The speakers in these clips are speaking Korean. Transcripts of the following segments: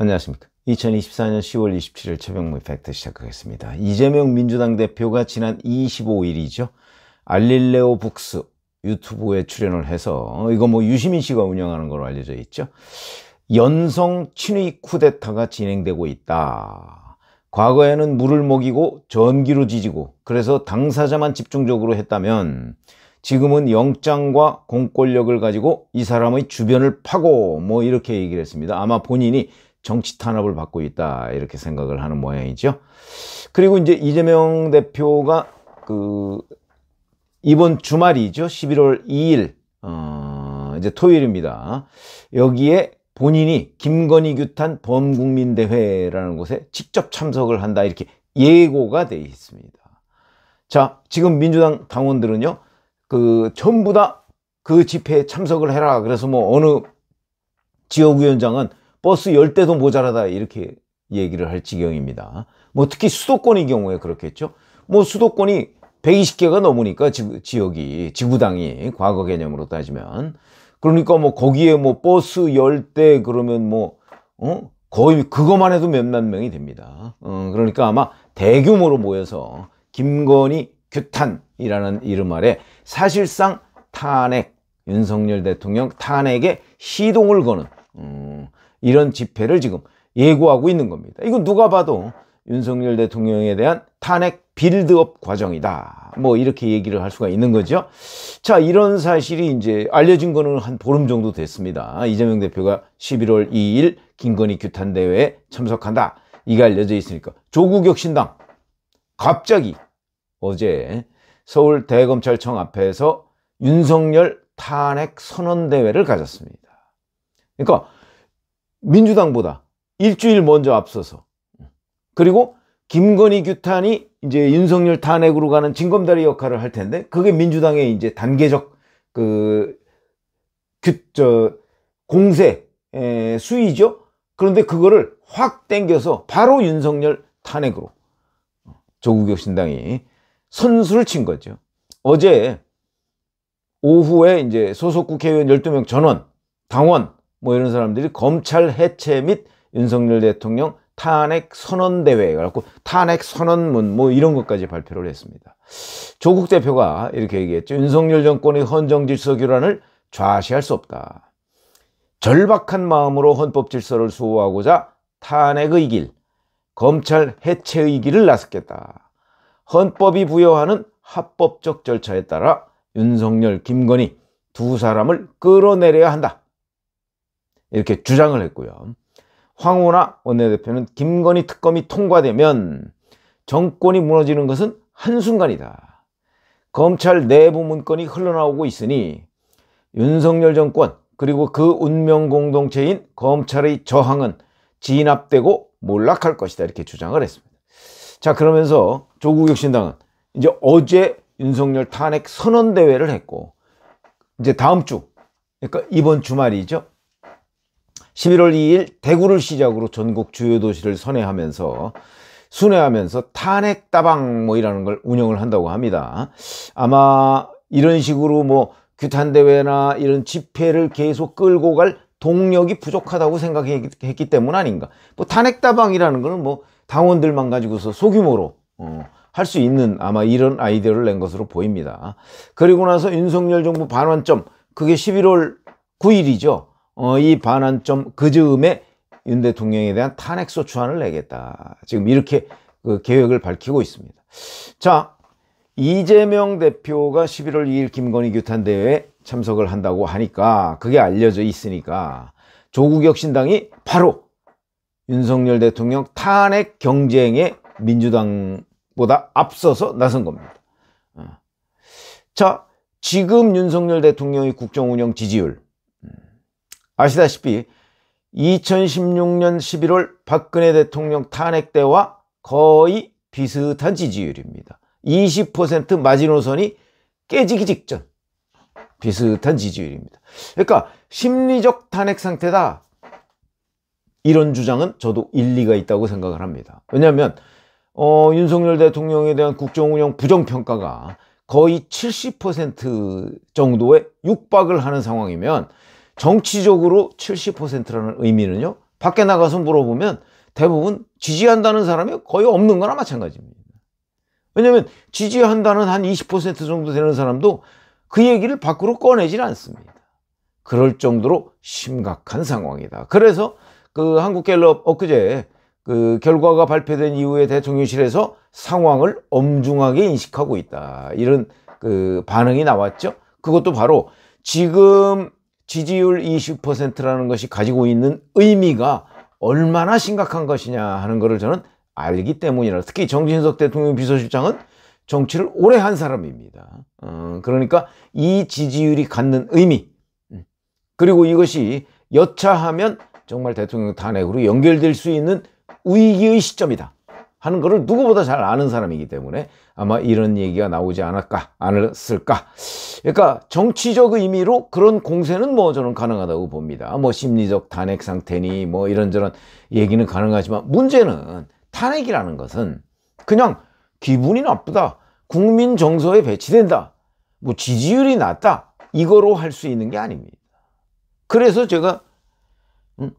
안녕하십니까. 2024년 10월 27일 최병무 팩트 시작하겠습니다. 이재명 민주당 대표가 지난 25일이죠. 알릴레오 북스 유튜브에 출연을 해서 이거 뭐 유시민 씨가 운영하는 걸로 알려져 있죠. 연성 친위 쿠데타가 진행되고 있다. 과거에는 물을 먹이고 전기로 지지고 그래서 당사자만 집중적으로 했다면 지금은 영장과 공권력을 가지고 이 사람의 주변을 파고 뭐 이렇게 얘기를 했습니다. 아마 본인이 정치 탄압을 받고 있다 이렇게 생각을 하는 모양이죠. 그리고 이제 이재명 대표가 그 이번 주말이죠. 11월 2일 어 이제 토요일입니다. 여기에 본인이 김건희 규탄 범국민대회라는 곳에 직접 참석을 한다 이렇게 예고가 돼 있습니다. 자, 지금 민주당 당원들은요. 그 전부 다 그 집회에 참석을 해라. 그래서 뭐 어느 지역위원장은 버스 10대도 모자라다 이렇게 얘기를 할 지경입니다. 뭐 특히 수도권의 경우에 그렇겠죠. 뭐 수도권이 120개가 넘으니까 지, 지 역이 지구당이 과거 개념으로 따지면 그러니까 뭐 거기에 뭐 버스 10대 그러면 뭐 어? 거의 그것만 해도 몇만 명이 됩니다. 어, 그러니까 아마 대규모로 모여서 김건희 규탄이라는 이름 아래 사실상 탄핵 윤석열 대통령 탄핵에 시동을 거는 음, 이런 집회를 지금 예고하고 있는 겁니다. 이건 누가 봐도 윤석열 대통령에 대한 탄핵 빌드업 과정이다. 뭐 이렇게 얘기를 할 수가 있는 거죠. 자, 이런 사실이 이제 알려진 거는 한 보름 정도 됐습니다. 이재명 대표가 11월 2일 김건희 규탄 대회에 참석한다. 이게 알려져 있으니까 조국혁신당 갑자기 어제 서울 대검찰청 앞에서 윤석열 탄핵 선언 대회를 가졌습니다. 그러니까 민주당보다 일주일 먼저 앞서서 그리고 김건희 규탄이 이제 윤석열 탄핵으로 가는 진검다리 역할을 할 텐데 그게 민주당의 이제 단계적 그 규, 저, 공세 에, 수위죠. 그런데 그거를 확 땡겨서 바로 윤석열 탄핵으로 조국혁 신당이 선수를 친 거죠. 어제 오후에 이제 소속 국회의원 12명 전원, 당원 뭐 이런 사람들이 검찰 해체 및 윤석열 대통령 탄핵 선언 대회 그갖고 탄핵 선언문 뭐 이런 것까지 발표를 했습니다. 조국 대표가 이렇게 얘기했죠. 윤석열 정권의 헌정 질서 교란을 좌시할 수 없다. 절박한 마음으로 헌법 질서를 수호하고자 탄핵의 길, 검찰 해체의 길을 나섰겠다. 헌법이 부여하는 합법적 절차에 따라 윤석열, 김건희 두 사람을 끌어내려야 한다. 이렇게 주장을 했고요. 황호나 원내대표는 김건희 특검이 통과되면 정권이 무너지는 것은 한순간이다. 검찰 내부 문건이 흘러나오고 있으니 윤석열 정권 그리고 그 운명 공동체인 검찰의 저항은 진압되고 몰락할 것이다 이렇게 주장을 했습니다. 자 그러면서 조국혁신당은 이제 어제 윤석열 탄핵 선언대회를 했고 이제 다음 주 그러니까 이번 주말이죠. 11월 2일 대구를 시작으로 전국 주요 도시를 선회하면서 순회하면서 탄핵 다방 뭐이라는 걸 운영을 한다고 합니다. 아마 이런 식으로 뭐 규탄 대회나 이런 집회를 계속 끌고 갈 동력이 부족하다고 생각했기 때문 아닌가. 뭐 탄핵 다방이라는 거는 뭐 당원들만 가지고서 소규모로 어, 할 수 있는 아마 이런 아이디어를 낸 것으로 보입니다. 그리고 나서 윤석열 정부 반환점 그게 11월 9일이죠. 어, 이 반환점 그 즈음에 윤 대통령에 대한 탄핵소 추안을 내겠다. 지금 이렇게 그 계획을 밝히고 있습니다. 자, 이재명 대표가 11월 2일 김건희 규탄 대회에 참석을 한다고 하니까 그게 알려져 있으니까 조국 혁신당이 바로 윤석열 대통령 탄핵 경쟁에 민주당보다 앞서서 나선 겁니다. 어. 자, 지금 윤석열 대통령의 국정운영 지지율 아시다시피 2016년 11월 박근혜 대통령 탄핵 때와 거의 비슷한 지지율입니다. 20% 마지노선이 깨지기 직전 비슷한 지지율입니다. 그러니까 심리적 탄핵 상태다. 이런 주장은 저도 일리가 있다고 생각을 합니다. 왜냐하면 어, 윤석열 대통령에 대한 국정운영 부정평가가 거의 70% 정도에 육박을 하는 상황이면 정치적으로 70%라는 의미는요. 밖에 나가서 물어보면 대부분 지지한다는 사람이 거의 없는 거나 마찬가지입니다. 왜냐하면 지지한다는 한 20% 정도 되는 사람도 그 얘기를 밖으로 꺼내질 않습니다. 그럴 정도로 심각한 상황이다. 그래서 그 한국갤럽 엊그제 그 결과가 발표된 이후에 대통령실에서 상황을 엄중하게 인식하고 있다. 이런 그 반응이 나왔죠. 그것도 바로 지금 지지율 20%라는 것이 가지고 있는 의미가 얼마나 심각한 것이냐 하는 것을 저는 알기 때문이라 특히 정진석 대통령 비서실장은 정치를 오래 한 사람입니다. 어, 그러니까 이 지지율이 갖는 의미 음, 그리고 이것이 여차하면 정말 대통령 탄핵으로 연결될 수 있는 위기의 시점이다. 하는 것을 누구보다 잘 아는 사람이기 때문에 아마 이런 얘기가 나오지 않았까 않았을까 그러니까 정치적 의미로 그런 공세는 뭐 저는 가능하다고 봅니다 뭐 심리적 탄핵 상태니 뭐 이런저런 얘기는 가능하지만 문제는 탄핵이라는 것은 그냥 기분이 나쁘다 국민 정서에 배치된다 뭐 지지율이 낮다 이거로 할 수 있는 게 아닙니다 그래서 제가 음,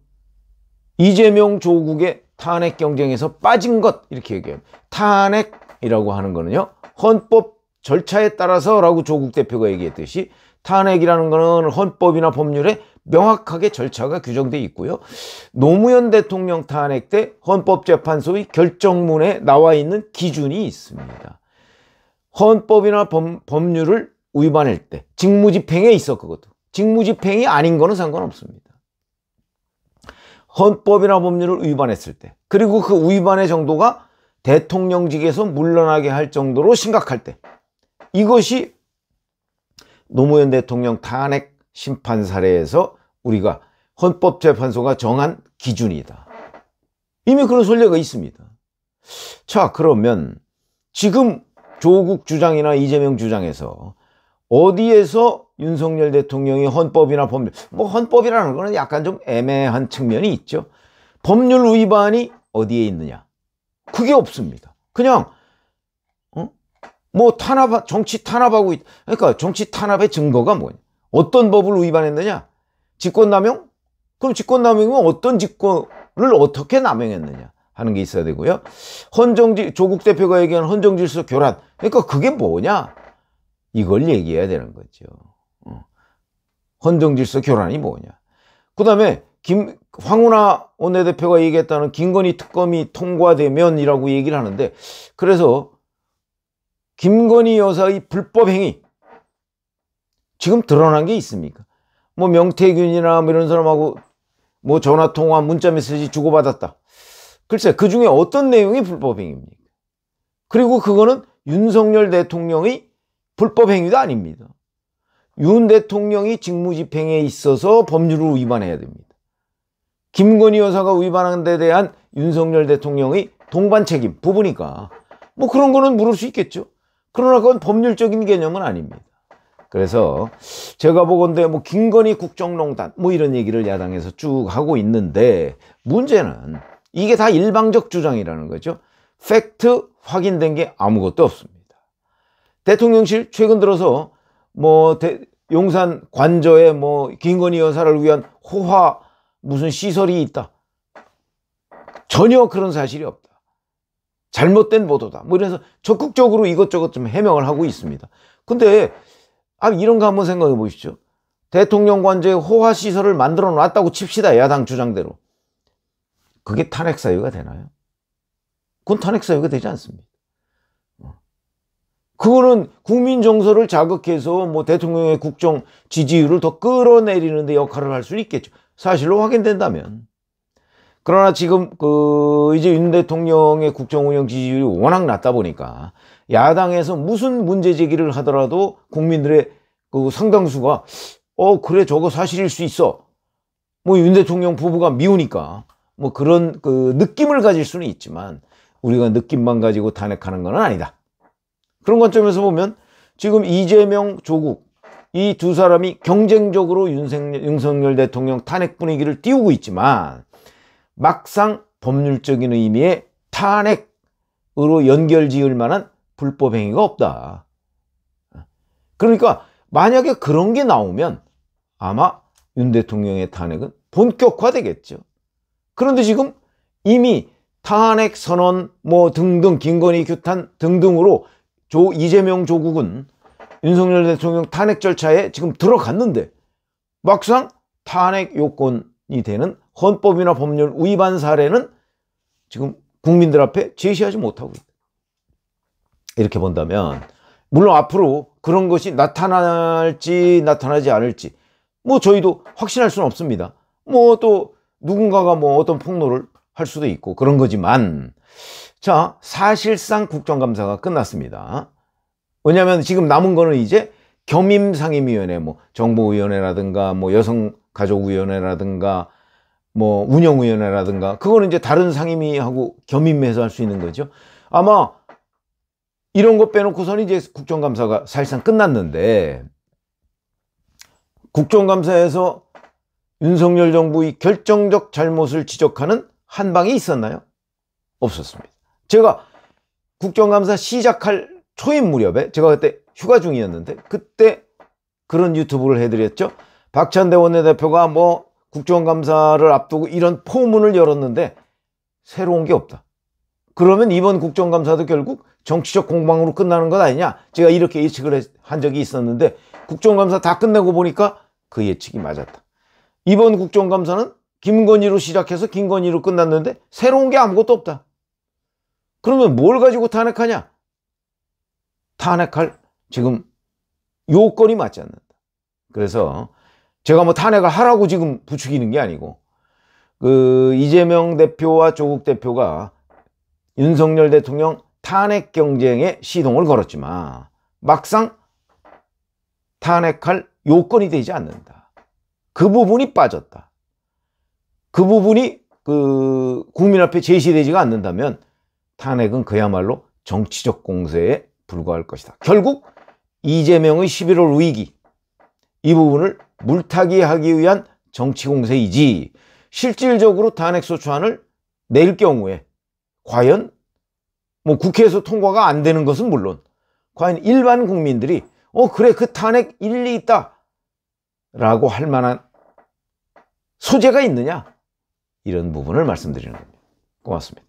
이재명 조국의 탄핵 경쟁에서 빠진 것 이렇게 얘기해요. 탄핵이라고 하는 거는요. 헌법 절차에 따라서 라고 조국 대표가 얘기했듯이 탄핵이라는 거는 헌법이나 법률에 명확하게 절차가 규정돼 있고요. 노무현 대통령 탄핵 때 헌법재판소의 결정문에 나와 있는 기준이 있습니다. 헌법이나 범, 법률을 위반할 때 직무집행에 있어 그것도 직무집행이 아닌 거는 상관없습니다. 헌법이나 법률을 위반했을 때 그리고 그 위반의 정도가 대통령직에서 물러나게 할 정도로 심각할 때 이것이 노무현 대통령 탄핵 심판 사례에서 우리가 헌법재판소가 정한 기준이다 이미 그런 선례가 있습니다 자 그러면 지금 조국 주장이나 이재명 주장에서 어디에서 윤석열 대통령이 헌법이나 법률 뭐 헌법이라는 거는 약간 좀 애매한 측면이 있죠 법률 위반이 어디에 있느냐 그게 없습니다 그냥 어? 뭐 탄압 정치 탄압하고 있 그러니까 정치 탄압의 증거가 뭐냐 어떤 법을 위반했느냐 직권남용 그럼 직권남용이면 어떤 직권을 어떻게 남용했느냐 하는 게 있어야 되고요 헌정지 조국 대표가 얘기한 헌정질서 교란 그러니까 그게 뭐냐 이걸 얘기해야 되는 거죠 헌정질서 교란이 뭐냐. 그 다음에 김 황운하 원내대표가 얘기했다는 김건희 특검이 통과되면이라고 얘기를 하는데 그래서 김건희 여사의 불법 행위 지금 드러난 게 있습니까? 뭐 명태균이나 뭐 이런 사람하고 뭐 전화 통화 문자 메시지 주고받았다. 글쎄 그 중에 어떤 내용이 불법 행위입니까? 그리고 그거는 윤석열 대통령의 불법 행위도 아닙니다. 윤 대통령이 직무집행에 있어서 법률을 위반해야 됩니다. 김건희 여사가 위반한 데 대한 윤석열 대통령의 동반 책임 부분이니까뭐 그런 거는 물을 수 있겠죠. 그러나 그건 법률적인 개념은 아닙니다. 그래서 제가 보건대 뭐 김건희 국정농단 뭐 이런 얘기를 야당에서 쭉 하고 있는데 문제는 이게 다 일방적 주장이라는 거죠. 팩트 확인된 게 아무것도 없습니다. 대통령실 최근 들어서 뭐 대, 용산 관저에 뭐 김건희 여사를 위한 호화 무슨 시설이 있다. 전혀 그런 사실이 없다. 잘못된 보도다. 뭐 이래서 적극적으로 이것저것 좀 해명을 하고 있습니다. 근데 아 이런 거 한번 생각해 보시죠 대통령 관저에 호화 시설을 만들어 놨다고 칩시다. 야당 주장대로. 그게 탄핵 사유가 되나요? 그건 탄핵 사유가 되지 않습니다. 그거는 국민 정서를 자극해서 뭐 대통령의 국정 지지율을 더 끌어내리는데 역할을 할 수 있겠죠. 사실로 확인된다면. 그러나 지금 그 이제 윤 대통령의 국정 운영 지지율이 워낙 낮다 보니까 야당에서 무슨 문제 제기를 하더라도 국민들의 그 상당수가 어 그래 저거 사실일 수 있어. 뭐 윤 대통령 부부가 미우니까 뭐 그런 그 느낌을 가질 수는 있지만 우리가 느낌만 가지고 탄핵하는 건 아니다. 그런 관점에서 보면 지금 이재명, 조국 이 두 사람이 경쟁적으로 윤석열, 윤석열 대통령 탄핵 분위기를 띄우고 있지만 막상 법률적인 의미의 탄핵으로 연결 지을 만한 불법 행위가 없다. 그러니까 만약에 그런 게 나오면 아마 윤 대통령의 탄핵은 본격화되겠죠. 그런데 지금 이미 탄핵 선언 뭐 등등 김건희 규탄 등등으로 조 이재명 조국은 윤석열 대통령 탄핵 절차에 지금 들어갔는데 막상 탄핵 요건이 되는 헌법이나 법률 위반 사례는 지금 국민들 앞에 제시하지 못하고 있다. 이렇게 본다면 물론 앞으로 그런 것이 나타날지 나타나지 않을지 뭐 저희도 확신할 수는 없습니다. 뭐 또 누군가가 뭐 어떤 폭로를 할 수도 있고 그런 거지만 자 사실상 국정감사가 끝났습니다 왜냐하면 지금 남은 거는 이제 겸임상임위원회 뭐 정보위원회라든가 뭐 여성가족위원회라든가 뭐 운영위원회라든가 그거는 이제 다른 상임위하고 겸임해서 할 수 있는 거죠 아마 이런 거빼놓고선 이제 국정감사가 사실상 끝났는데 국정감사에서 윤석열 정부의 결정적 잘못을 지적하는 한 방이 있었나요? 없었습니다. 제가 국정감사 시작할 초임 무렵에 제가 그때 휴가 중이었는데 그때 그런 유튜브를 해드렸죠. 박찬대 원내대표가 뭐 국정감사를 앞두고 이런 포문을 열었는데 새로운 게 없다. 그러면 이번 국정감사도 결국 정치적 공방으로 끝나는 것 아니냐 제가 이렇게 예측을 한 적이 있었는데 국정감사 다 끝내고 보니까 그 예측이 맞았다 이번 국정감사는 김건희로 시작해서 김건희로 끝났는데 새로운 게 아무것도 없다. 그러면 뭘 가지고 탄핵하냐? 탄핵할 지금 요건이 맞지 않는다. 그래서 제가 뭐 탄핵을 하라고 지금 부추기는 게 아니고 그 이재명 대표와 조국 대표가 윤석열 대통령 탄핵 경쟁에 시동을 걸었지만 막상 탄핵할 요건이 되지 않는다. 그 부분이 빠졌다. 그 부분이 그 국민 앞에 제시되지가 않는다면 탄핵은 그야말로 정치적 공세에 불과할 것이다. 결국 이재명의 11월 위기 이 부분을 물타기하기 위한 정치 공세이지 실질적으로 탄핵소추안을 낼 경우에 과연 뭐 국회에서 통과가 안 되는 것은 물론 과연 일반 국민들이 어 그래 그 탄핵 일리 있다 라고 할 만한 소재가 있느냐 이런 부분을 말씀드리는 겁니다. 고맙습니다.